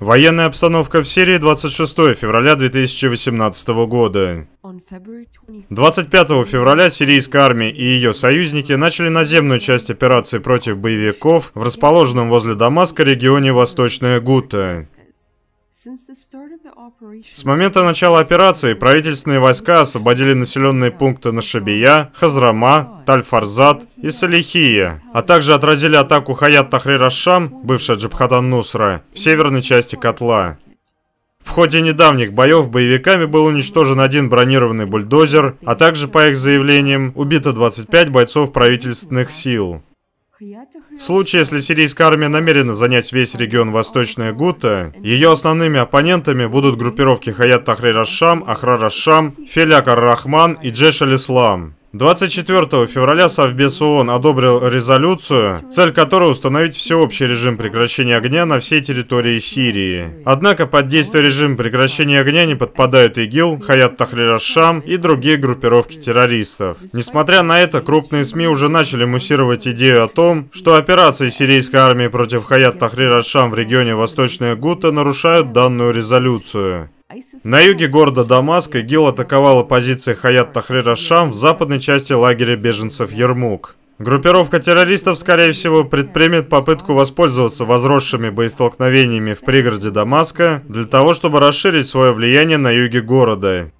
Военная обстановка в Сирии 26 февраля 2018 года. 25 февраля сирийская армия и ее союзники начали наземную часть операции против боевиков в расположенном возле Дамаска регионе Восточная Гута. С момента начала операции правительственные войска освободили населенные пункты Нашабия, Хазрама, Тальфарзат и Салихия, а также отразили атаку Хаят Тахрир Ашам, бывшая Джабхатан Нусра, в северной части котла. В ходе недавних боев боевиками был уничтожен один бронированный бульдозер, а также, по их заявлениям, убито 25 бойцов правительственных сил. В случае, если сирийская армия намерена занять весь регион Восточная Гута, ее основными оппонентами будут группировки Хаят Тахрир Ашшам, Ахрар Ашшам, Феляк Ар-Рахман и Джеш ислам 24 февраля Совбез ООН одобрил резолюцию, цель которой установить всеобщий режим прекращения огня на всей территории Сирии. Однако под действие режима прекращения огня не подпадают ИГИЛ, Хаят Тахрир Шам и другие группировки террористов. Несмотря на это, крупные СМИ уже начали муссировать идею о том, что операции сирийской армии против Хаят Тахрир Шам в регионе Восточная Гута нарушают данную резолюцию. На юге города Дамаска ИГИЛ атаковала позиции Хаят Тахрира Шам в западной части лагеря беженцев Ермук. Группировка террористов, скорее всего, предпримет попытку воспользоваться возросшими боестолкновениями в пригороде Дамаска для того, чтобы расширить свое влияние на юге города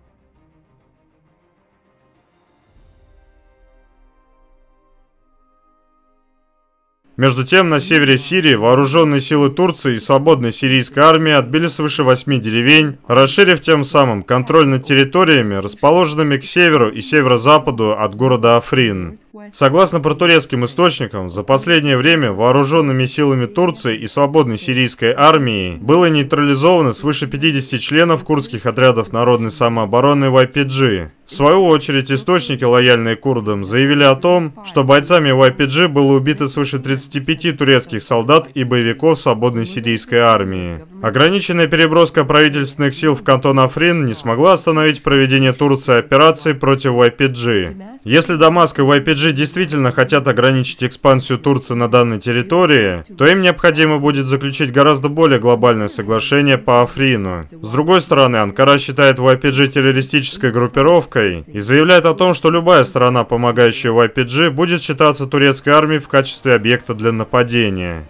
Между тем, на севере Сирии вооруженные силы Турции и свободной сирийской армии отбили свыше восьми деревень, расширив тем самым контроль над территориями, расположенными к северу и северо-западу от города Африн. Согласно протурецким источникам, за последнее время вооруженными силами Турции и свободной сирийской армии было нейтрализовано свыше 50 членов курдских отрядов народной самообороны YPG, в свою очередь, источники, лояльные курдам, заявили о том, что бойцами YPG было убито свыше 35 турецких солдат и боевиков свободной сирийской армии. Ограниченная переброска правительственных сил в кантон Африн не смогла остановить проведение Турции операции против YPG. Если Дамаск и YPG действительно хотят ограничить экспансию Турции на данной территории, то им необходимо будет заключить гораздо более глобальное соглашение по Африну. С другой стороны, Анкара считает YPG террористической группировкой, атакой и заявляет о том, что любая страна, помогающая YPG, будет считаться турецкой армией в качестве объекта для нападения.